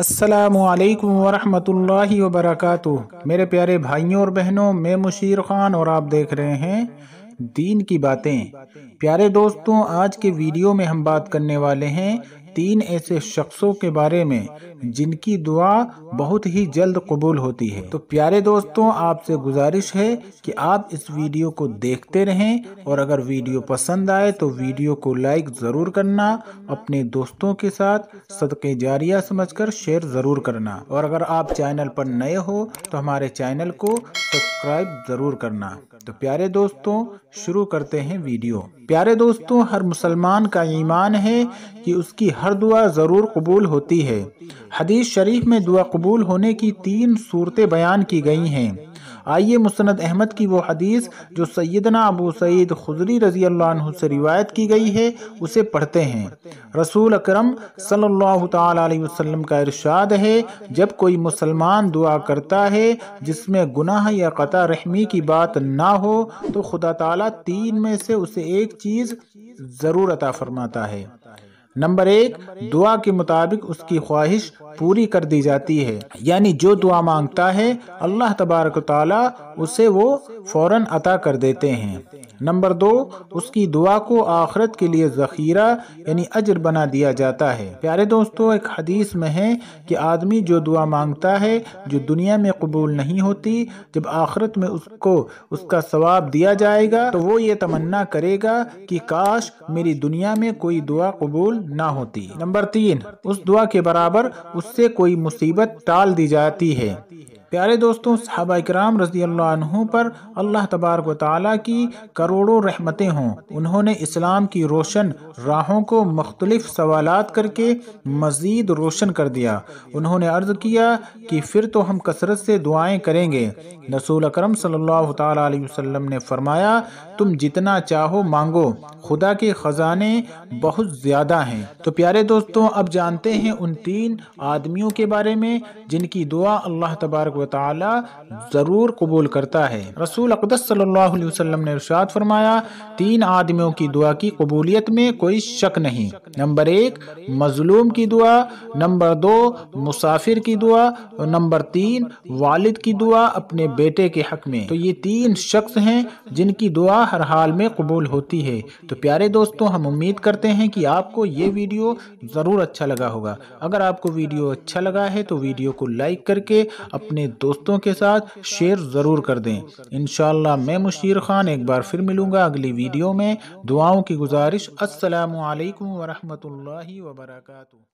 السلام علیکم ورحمۃ اللہ وبرکاتہ میرے پیارے بھائیوں اور بہنوں میں مشیر خان اور آپ دیکھ رہے ہیں دین کی باتیں پیارے دوستوں آج کے ویڈیو میں ہم بات کرنے والے ہیں تین ایسے شخصوں کے بارے میں جن کی دعا بہت ہی جلد قبول ہوتی ہے تو پیارے دوستوں آپ سے گزارش ہے کہ آپ اس ویڈیو کو دیکھتے رہیں اور اگر ویڈیو پسند آئے تو ویڈیو کو لائک ضرور کرنا اپنے دوستوں کے ساتھ صدقے جاریہ سمجھ کر شیئر ضرور کرنا اور اگر آپ چینل پر نئے ہو تو ہمارے چینل کو سبسکرائب ضرور کرنا تو پیارے دوستوں شروع کرتے ہیں ویڈیو پیارے دوستوں ہر مسلمان کا ایمان ہے کہ اس کی ہر دعا ضرور قبول ہوتی ہے حدیث شریف میں دعا قبول ہونے کی تین صورتیں بیان کی گئی ہیں آئیے مسند احمد کی وہ حدیث جو سیدنا ابو سعید خضری رضی اللہ عنہ سے روایت کی گئی ہے اسے پڑھتے ہیں رسول اکرم صلی اللہ تعالی علیہ وسلم کا ارشاد ہے جب کوئی مسلمان دعا کرتا ہے جس میں گناہ یا قطع رحمی کی بات نہ ہو تو خدا تعالیٰ تین میں سے اسے ایک چیز ضرور عطا فرماتا ہے نمبر ایک دعا کے مطابق اس کی خواہش پوری کر دی جاتی ہے یعنی جو دعا مانگتا ہے اللہ تبارک و تعالیٰ اسے وہ فوراً عطا کر دیتے ہیں نمبر دو اس کی دعا کو آخرت کے لیے ذخیرہ یعنی عجر بنا دیا جاتا ہے پیارے دوستو ایک حدیث میں ہے کہ آدمی جو دعا مانگتا ہے جو دنیا میں قبول نہیں ہوتی جب آخرت میں اس کو اس کا ثواب دیا جائے گا تو وہ یہ تمنا کرے گا کہ کاش میری دنیا میں کوئی دعا قبول نہ ہوتی نمبر تین اس دعا کے برابر اس سے کوئی مصیبت ٹال دی جاتی ہے پیارے دوستوں صحابہ کرام رضی اللہ عنہ پر اللہ تبارک و تعالیٰ کی کروڑوں رحمتیں ہوں انہوں نے اسلام کی روشن راہوں کو مختلف سوالات کر کے مزید روشن کر دیا انہوں نے عرض کیا کہ پھر تو ہم کثرت سے دعائیں کریں گے نسول اکرم صلی اللہ تعالیٰ علیہ وسلم نے فرمایا تم جتنا چاہو مانگو خدا کے خزانے بہت زیادہ ہیں تو پیارے دوستوں اب جانتے ہیں ان تین آدمیوں کے بارے میں جن کی دعا اللہ تبارک و تعالی ضرور قبول کرتا ہے رسول اقدس صلی اللہ علیہ وسلم نے ارشاد فرمایا تین آدمیوں کی دعا کی قبولیت میں کوئی شک نہیں نمبر ایک مظلوم کی دعا نمبر دو مسافر کی دعا نمبر تین والد کی دعا اپنے بیٹے کے حق میں تو یہ تین شخص ہیں جن کی دعا ہر حال میں قبول ہوتی ہے تو پیارے دوستوں ہم امید کرتے ہیں کہ آپ کو یہ ویڈیو ضرور اچھا لگا ہوگا اگر آپ کو ویڈیو اچھا لگا ہے تو ویڈیو کو لائک کر کے اپنے دوستوں کے ساتھ شیئر ضرور کر دیں انشاءاللہ میں مشیر خان ایک بار پھر ملوں گا اگلی ویڈیو میں دعاؤں کی گزارش السلام علیکم ورحمۃ اللہ وبرکاتہ